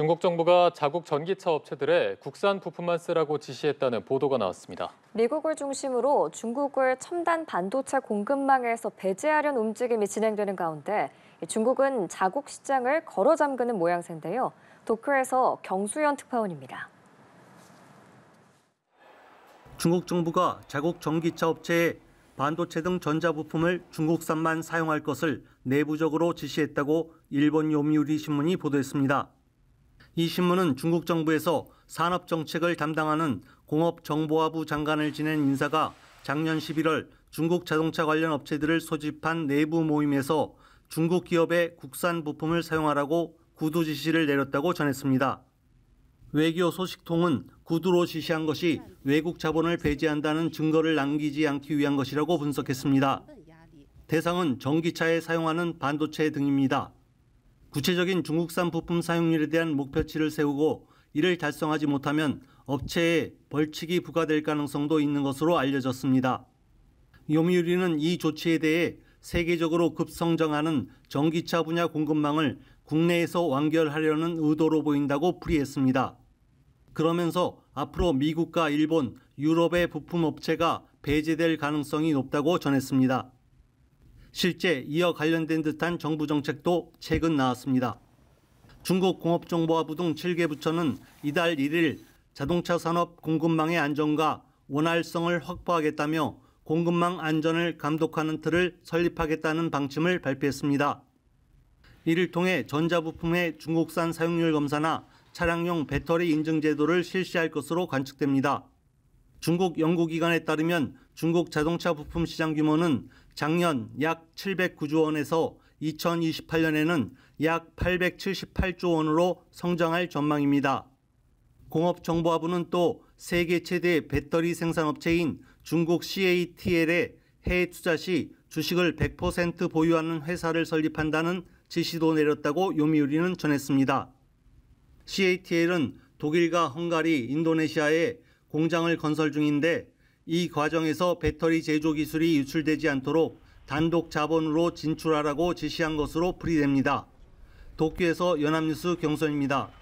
중국 정부가 자국 전기차 업체들의 국산 부품만 쓰라고 지시했다는 보도가 나왔습니다. 미국을 중심으로 중국을 첨단 반도체 공급망에서 배제하려는 움직임이 진행되는 가운데 중국은 자국 시장을 걸어 잠그는 모양새인데요. 도쿄에서 경수연 특파원입니다. 중국 정부가 자국 전기차 업체에 반도체 등 전자부품을 중국산만 사용할 것을 내부적으로 지시했다고 일본 요미우리 신문이 보도했습니다. 이 신문은 중국 정부에서 산업 정책을 담당하는 공업정보화부 장관을 지낸 인사가 작년 11월 중국 자동차 관련 업체들을 소집한 내부 모임에서 중국 기업의 국산 부품을 사용하라고 구두 지시를 내렸다고 전했습니다. 외교 소식통은 구두로 지시한 것이 외국 자본을 배제한다는 증거를 남기지 않기 위한 것이라고 분석했습니다. 대상은 전기차에 사용하는 반도체 등입니다. 구체적인 중국산 부품 사용률에 대한 목표치를 세우고 이를 달성하지 못하면 업체에 벌칙이 부과될 가능성도 있는 것으로 알려졌습니다. 요미우리는 이 조치에 대해 세계적으로 급성장하는 전기차 분야 공급망을 국내에서 완결하려는 의도로 보인다고 풀이했습니다. 그러면서 앞으로 미국과 일본, 유럽의 부품 업체가 배제될 가능성이 높다고 전했습니다. 실제 이와 관련된 듯한 정부 정책도 최근 나왔습니다. 중국 공업정보화부 등 7개 부처는 이달 1일 자동차 산업 공급망의 안전과 원활성을 확보하겠다며 공급망 안전을 감독하는 틀을 설립하겠다는 방침을 발표했습니다. 이를 통해 전자부품의 중국산 사용률 검사나 차량용 배터리 인증 제도를 실시할 것으로 관측됩니다. 중국 연구기관에 따르면 중국 자동차 부품 시장 규모는 작년 약 709조 원에서 2028년에는 약 878조 원으로 성장할 전망입니다. 공업정보화부는 또 세계 최대 배터리 생산업체인 중국 CATL에 해외 투자 시 주식을 100% 보유하는 회사를 설립한다는 지시도 내렸다고 요미우리는 전했습니다. CATL은 독일과 헝가리, 인도네시아에 공장을 건설 중인데 이 과정에서 배터리 제조 기술이 유출되지 않도록 단독 자본으로 진출하라고 지시한 것으로 풀이됩니다. 도쿄에서 연합뉴스 경선입니다.